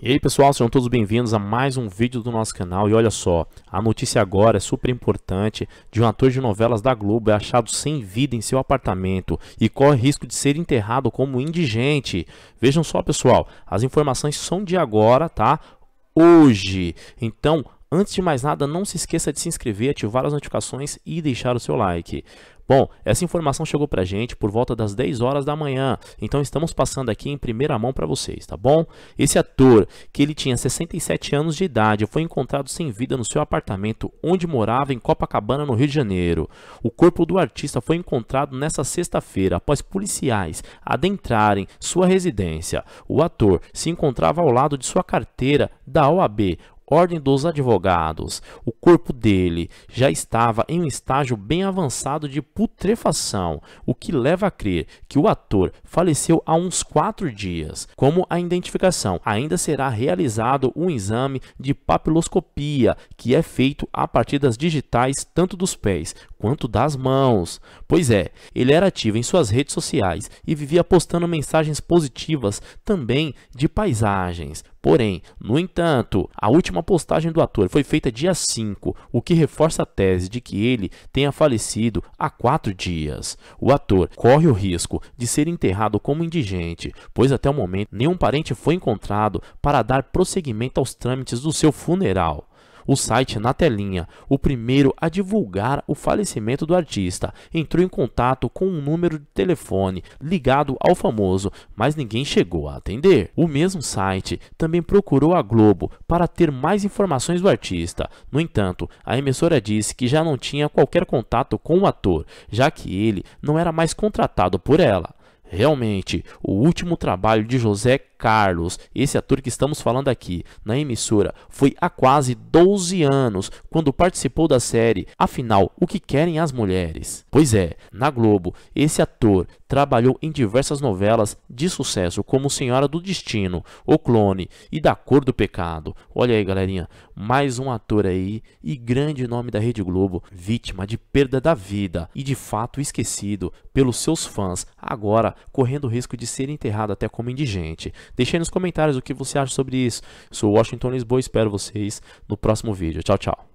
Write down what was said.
E aí pessoal, sejam todos bem-vindos a mais um vídeo do nosso canal e olha só, a notícia agora é super importante de um ator de novelas da Globo é achado sem vida em seu apartamento e corre risco de ser enterrado como indigente. Vejam só pessoal, as informações são de agora, tá? Hoje, então Antes de mais nada, não se esqueça de se inscrever, ativar as notificações e deixar o seu like. Bom, essa informação chegou pra gente por volta das 10 horas da manhã, então estamos passando aqui em primeira mão para vocês, tá bom? Esse ator, que ele tinha 67 anos de idade, foi encontrado sem vida no seu apartamento onde morava em Copacabana, no Rio de Janeiro. O corpo do artista foi encontrado nesta sexta-feira após policiais adentrarem sua residência. O ator se encontrava ao lado de sua carteira da OAB, Ordem dos Advogados. O corpo dele já estava em um estágio bem avançado de putrefação, o que leva a crer que o ator faleceu há uns quatro dias. Como a identificação, ainda será realizado um exame de papiloscopia, que é feito a partir das digitais tanto dos pés quanto das mãos. Pois é, ele era ativo em suas redes sociais e vivia postando mensagens positivas também de paisagens. Porém, no entanto, a última uma postagem do ator foi feita dia 5, o que reforça a tese de que ele tenha falecido há quatro dias. O ator corre o risco de ser enterrado como indigente, pois até o momento nenhum parente foi encontrado para dar prosseguimento aos trâmites do seu funeral. O site Na Telinha, o primeiro a divulgar o falecimento do artista, entrou em contato com um número de telefone ligado ao famoso, mas ninguém chegou a atender. O mesmo site também procurou a Globo para ter mais informações do artista. No entanto, a emissora disse que já não tinha qualquer contato com o ator, já que ele não era mais contratado por ela. Realmente, o último trabalho de José Carlos, esse ator que estamos falando aqui na emissora, foi há quase 12 anos quando participou da série Afinal, o que querem as mulheres? Pois é, na Globo, esse ator trabalhou em diversas novelas de sucesso como Senhora do Destino, O Clone e Da Cor do Pecado. Olha aí, galerinha, mais um ator aí e grande nome da Rede Globo, vítima de perda da vida e de fato esquecido pelos seus fãs, agora correndo o risco de ser enterrado até como indigente. Deixe aí nos comentários o que você acha sobre isso. sou Washington Lisboa e espero vocês no próximo vídeo. Tchau, tchau.